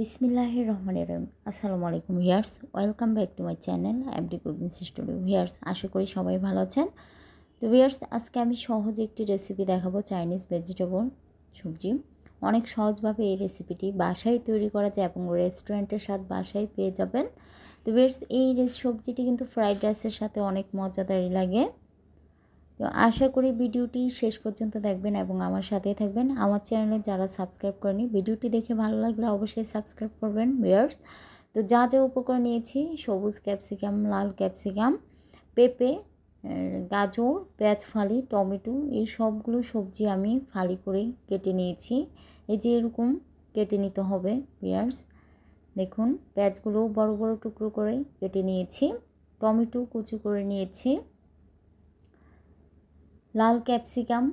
বিসমিল্লাহ রহমানের রহিম আসসালামু আলাইকুম viewers welcome back to my channel MD cooking studio viewers আশা করি সবাই ভালো আছেন তো ভিয়ার্স আজকে আমি সহজ একটি রেসিপি দেখাবো চাইনিজ ভেজিটেবল সবজি অনেক সহজভাবে এই রেসিপিটি বাসায় তৈরি করা যায় এবং রেস্টুরেন্টের স্বাদ বাসায় পেয়ে যাবেন তো ভিয়ার্স এই সবজিটি কিন্তু ফ্রাইড রাইসের সাথে অনেক মজাদারই লাগে তো আশা করি ভিডিওটি শেষ পর্যন্ত দেখবেন এবং আমার সাথেই থাকবেন আমার চ্যানেলে যারা সাবস্ক্রাইব করেনি ভিডিওটি দেখে ভালো লাগলে অবশ্যই সাবস্ক্রাইব করবেন বিয়ার্স তো যা যা উপকরণ নিয়েছি সবুজ ক্যাপসিকাম লাল ক্যাপসিকাম পেঁপে গাজর পেঁয়াজ ফালি টমেটো এই সবগুলো সবজি আমি ফালি করে কেটে নিয়েছি এই যে এরকম কেটে নিতে হবে পেঁয়াজ দেখুন পেঁয়াজগুলোও বড় বড় টুকরো করে কেটে নিয়েছি টমেটো কুচু করে নিয়েছি লাল ক্যাপসিকাম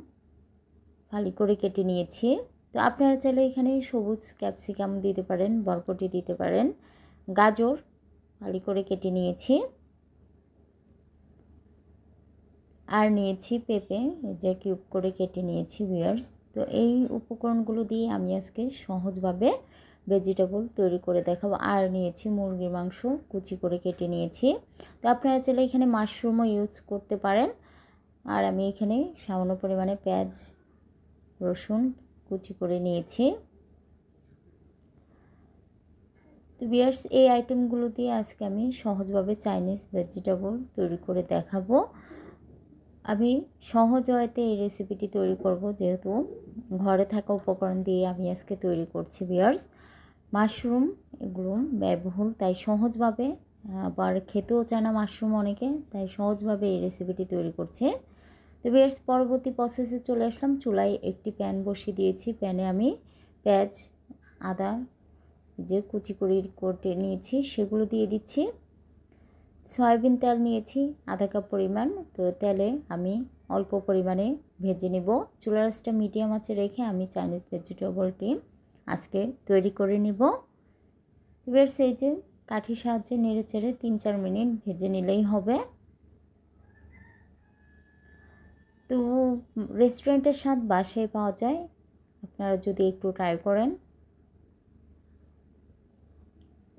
ভালো করে কেটে নিয়েছি তো আপনারা চাইলে এখানে সবুজ ক্যাপসিকাম দিতে পারেন বরকটি দিতে পারেন গাজর ভালো করে কেটে নিয়েছি আর নিয়েছি পেঁপে যে কিউব করে কেটে নিয়েছি ভিয়ার্স তো এই উপকরণগুলো দিয়ে আমি আজকে সহজভাবে ভেজিটেবল তৈরি করে দেখাবো আর নিয়েছি মুরগির মাংস কুচি করে কেটে নিয়েছি তো আপনারা চাইলে এখানে মাশরুমও ইউজ করতে পারেন আর আমি এখানে সামান্য পরিমাণে পেঁয়াজ রসুন কুচি করে নিয়েছি তো বিয়ার্স এই আইটেমগুলো দিয়ে আজকে আমি সহজভাবে চাইনিজ ভেজিটেবল তৈরি করে দেখাবো আমি সহজ হয়তে এই রেসিপিটি তৈরি করব যেহেতু ঘরে থাকা উপকরণ দিয়ে আমি আজকে তৈরি করছি বিয়ার্স মাশরুম এগুলো ব্যয়বহুল তাই সহজভাবে আবার খেতেও চায় না মাশরুম অনেকে তাই সহজভাবে এই রেসিপিটি তৈরি করছে তো বেশ পরবর্তী প্রসেসে চলে আসলাম চুলায় একটি প্যান বসিয়ে দিয়েছি প্যানে আমি পেঁয়াজ আদা যে কুচি করে নিয়েছি সেগুলো দিয়ে দিচ্ছি সয়াবিন তেল নিয়েছি আধা কাপ পরিমাণ তো তেলে আমি অল্প পরিমাণে ভেজে নেব চুলার আঁচটা মিডিয়াম আছে রেখে আমি চাইনিজ ভেজিটেবলটি আজকে তৈরি করে নেব এবার সেই যে কাঠির সাহায্যে নেড়ে চেড়ে তিন চার মিনিট ভেজে নিলেই হবে তো রেস্টুরেন্টের স্বাদ বাসায় পাওয়া যায় আপনারা যদি একটু ট্রাই করেন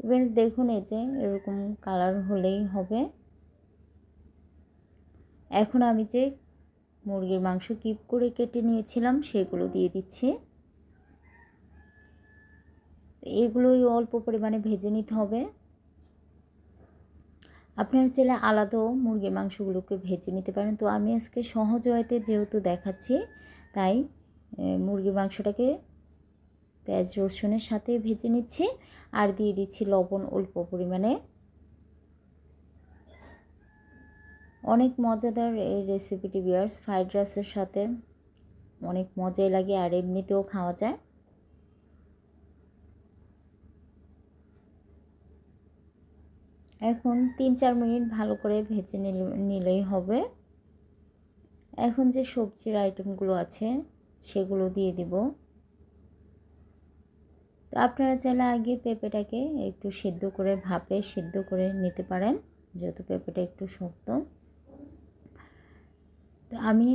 এবার দেখুন এই যে এরকম কালার হলেই হবে এখন আমি যে মুরগির মাংস কিপ করে কেটে নিয়েছিলাম সেগুলো দিয়ে দিচ্ছি এগুলোই অল্প পরিমাণে ভেজে নিতে হবে আপনারা চাইলে আলাদাও মুরগির মাংসগুলোকে ভেজে নিতে পারেন তো আমি আজকে সহজ ওয়াইতে যেহেতু দেখাচ্ছি তাই মুরগির মাংসটাকে পেঁয়াজ রসুনের সাথে ভেজে নিচ্ছি আর দিয়ে দিচ্ছি লবণ অল্প পরিমাণে অনেক মজাদার এই রেসিপিটি বিয়ার্স ফ্রাইড রাইসের সাথে অনেক মজাই লাগে আর এমনিতেও খাওয়া যায় এখন তিন চার মিনিট ভালো করে ভেজে নিলেই হবে এখন যে সবজির আইটেমগুলো আছে সেগুলো দিয়ে দিব তো আপনারা চাইলে আগে পেঁপেটাকে একটু সিদ্ধ করে ভাপে সিদ্ধ করে নিতে পারেন যেহেতু পেঁপেটা একটু শক্ত তো আমি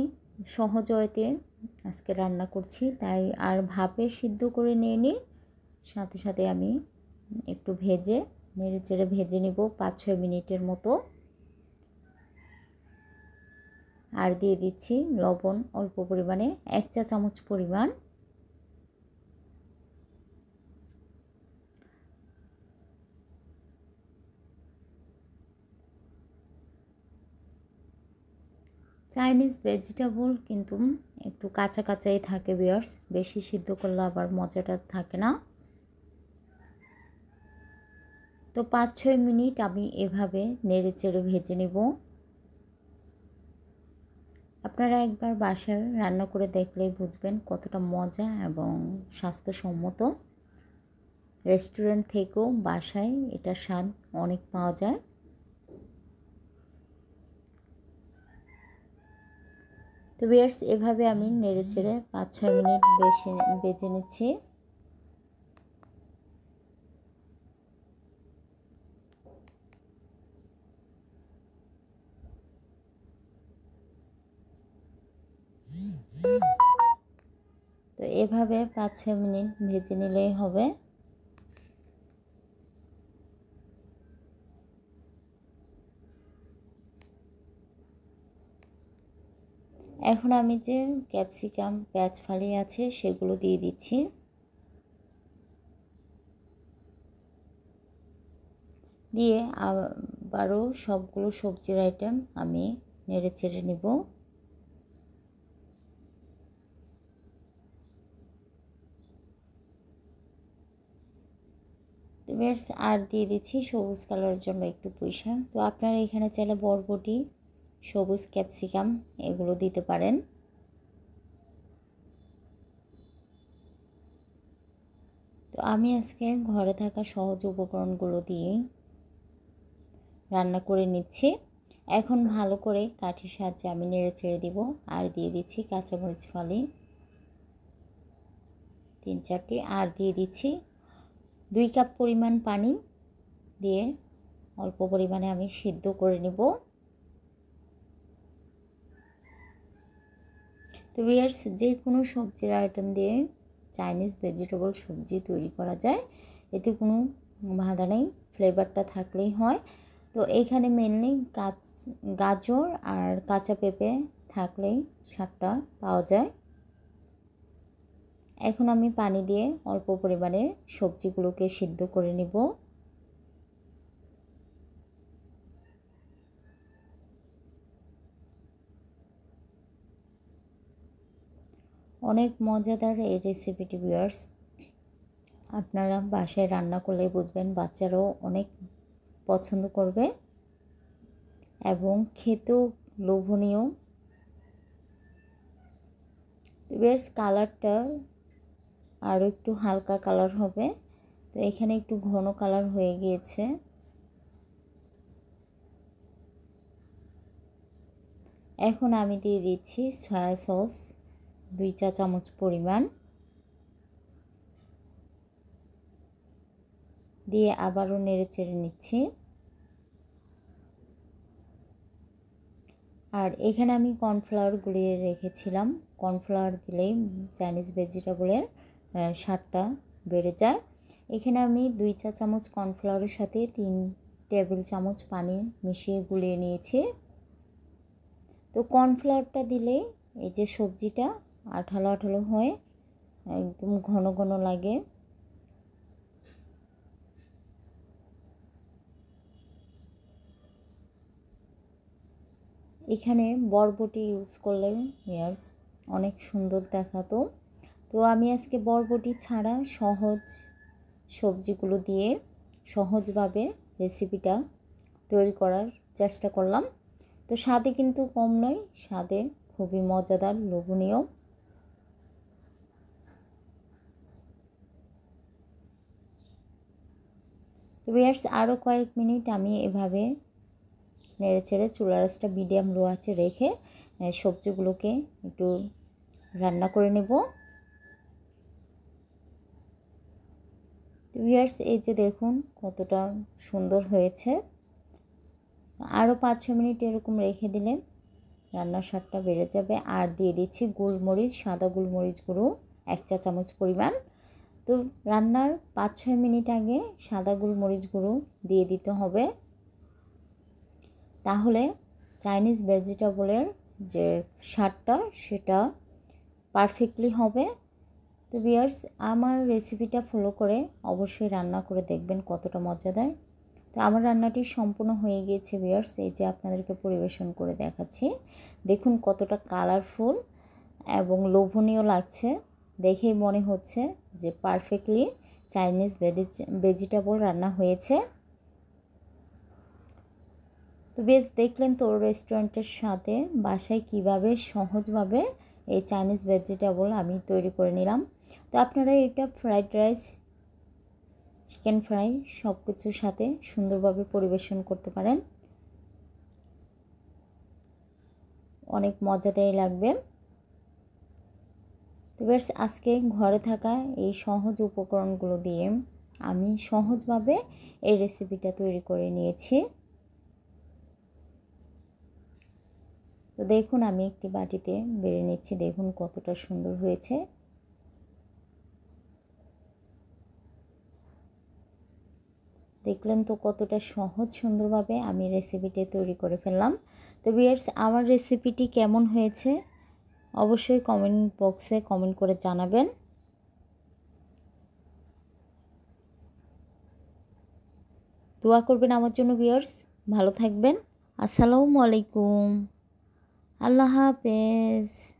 সহজয়তে আজকে রান্না করছি তাই আর ভাপে সিদ্ধ করে নিয়ে নিই সাথে সাথে আমি একটু ভেজে নেড়ে চেড়ে ভেজে নেব পাঁচ ছয় মিনিটের মতো আর দিয়ে দিচ্ছি লবণ অল্প পরিমাণে এক চা চামচ পরিমাণ চাইনিজ ভেজিটেবল কিন্তু একটু কাঁচা কাঁচাই থাকে বিয়ার্স বেশি সিদ্ধ করলে আবার মজাটা থাকে না তো পাঁচ ছয় মিনিট আমি এভাবে নেড়ে চেড়ে ভেজে নেব আপনারা একবার বাসায় রান্না করে দেখলে বুঝবেন কতটা মজা এবং স্বাস্থ্যসম্মত রেস্টুরেন্ট থেকেও বাসায় এটা স্বাদ অনেক পাওয়া যায় তো বিয়ার্স এভাবে আমি নেড়ে চেড়ে পাঁচ ছয় মিনিট বেশি বেজে নিচ্ছি এভাবে পাঁচ ছ মিনিট ভেজে নিলেই হবে এখন আমি যে ক্যাপসিকাম পেঁয়াজ ফালি আছে সেগুলো দিয়ে দিচ্ছি দিয়ে আবারও সবগুলো সবজির আইটেম আমি নেড়ে চেড়ে নেবো পেঁয়াজ আর দিয়ে দিচ্ছি সবুজ কালারের জন্য একটু পয়সা তো আপনারা এখানে চাইলে বরবটি সবুজ ক্যাপসিকাম এগুলো দিতে পারেন তো আমি আজকে ঘরে থাকা সহজ উপকরণগুলো দিয়ে রান্না করে নিচ্ছি এখন ভালো করে কাঠির সাহায্যে আমি নেড়ে ছেড়ে দিব আর দিয়ে দিচ্ছি কাঁচামরিচ ফালি তিন চারটি আর দিয়ে দিচ্ছি দুই কাপ পরিমাণ পানি দিয়ে অল্প পরিমাণে আমি সিদ্ধ করে নেব তো বিয়ার্স যে কোনো সবজির আইটেম দিয়ে চাইনিজ ভেজিটেবল সবজি তৈরি করা যায় এতে কোনো বাধা নেই ফ্লেভারটা থাকলেই হয় তো এইখানে মেনলি গাজর আর কাঁচা পেঁপে থাকলেই স্বাদটা পাওয়া যায় এখন আমি পানি দিয়ে অল্প পরিমাণে সবজিগুলোকে সিদ্ধ করে নেব অনেক মজাদার এই রেসিপিটি ভিউয়ার্স আপনারা বাসায় রান্না করলে বুঝবেন বাচ্চারাও অনেক পছন্দ করবে এবং খেতেও লোভনীয় বেশ কালারটা আরও একটু হালকা কালার হবে তো এখানে একটু ঘন কালার হয়ে গিয়েছে এখন আমি দিয়ে দিচ্ছি সয়া সস দুই চা চামচ পরিমাণ দিয়ে আবারও নেড়ে চেড়ে নিচ্ছি আর এখানে আমি কর্নফ্লাওয়ার গুলিয়ে রেখেছিলাম কর্নফ্লাওয়ার দিলেই চাইনিজ ভেজিটেবলের স্বাদটা বেড়ে যায় এখানে আমি দুই চা চামচ কর্নফ্লাওয়ারের সাথে তিন টেবিল চামচ পানি মিশিয়ে গুলিয়ে নিয়েছি তো কর্নফ্লাওয়ারটা দিলে এই যে সবজিটা আঠালো আঠালো হয় একদম ঘন ঘন লাগে এখানে বরবটি ইউজ করলে ইয়ার্স অনেক সুন্দর দেখাতো তো আমি আজকে বরবটি ছাড়া সহজ সবজিগুলো দিয়ে সহজভাবে রেসিপিটা তৈরি করার চেষ্টা করলাম তো স্বাদে কিন্তু কম নয় স্বাদে খুবই মজাদার লোভনীয় তো বিয়ার্স আরও কয়েক মিনিট আমি এভাবে নেড়ে চেড়ে চুলারসটা মিডিয়াম লো আছে রেখে সবজিগুলোকে একটু রান্না করে নেবো তো ভিয়ার্স এই যে দেখুন কতটা সুন্দর হয়েছে আরও পাঁচ ছ মিনিট এরকম রেখে দিলে রান্নার স্বাদটা বেড়ে যাবে আর দিয়ে দিচ্ছি গোলমরিচ সাদা গোলমরিচ গুঁড়ো এক চা চামচ পরিমাণ তো রান্নার পাঁচ ছয় মিনিট আগে সাদা গোলমরিচ গুঁড়ো দিয়ে দিতে হবে তাহলে চাইনিজ ভেজিটেবলের যে স্বাদটা সেটা পারফেক্টলি হবে তো বিয়ার্স আমার রেসিপিটা ফলো করে অবশ্যই রান্না করে দেখবেন কতটা মজাদার তো আমার রান্নাটি সম্পূর্ণ হয়ে গিয়েছে বিয়ার্স এই যে আপনাদেরকে পরিবেশন করে দেখাচ্ছি দেখুন কতটা কালারফুল এবং লোভনীয় লাগছে দেখেই মনে হচ্ছে যে পারফেক্টলি চাইনিজ ভেজিটেবল রান্না হয়েছে তো বেশ দেখলেন তোর রেস্টুরেন্টের সাথে বাসায় কিভাবে সহজভাবে এই চাইনিজ ভেজিটেবল আমি তৈরি করে নিলাম তো আপনারা এটা ফ্রাইড রাইস চিকেন ফ্রাই সব কিছুর সাথে সুন্দরভাবে পরিবেশন করতে পারেন অনেক মজাদারই লাগবে তো বেশ আজকে ঘরে থাকা এই সহজ উপকরণগুলো দিয়ে আমি সহজভাবে এই রেসিপিটা তৈরি করে নিয়েছি তো দেখুন আমি একটি বাটিতে বেড়ে নিচ্ছি দেখুন কতটা সুন্দর হয়েছে দেখলেন তো কতটা সহজ সুন্দরভাবে আমি রেসিপিটি তৈরি করে ফেললাম তো বিয়ার্স আমার রেসিপিটি কেমন হয়েছে অবশ্যই কমেন্ট বক্সে কমেন্ট করে জানাবেন দোয়া করবেন আমার জন্য বিয়ার্স ভালো থাকবেন আসসালামু আলাইকুম Allah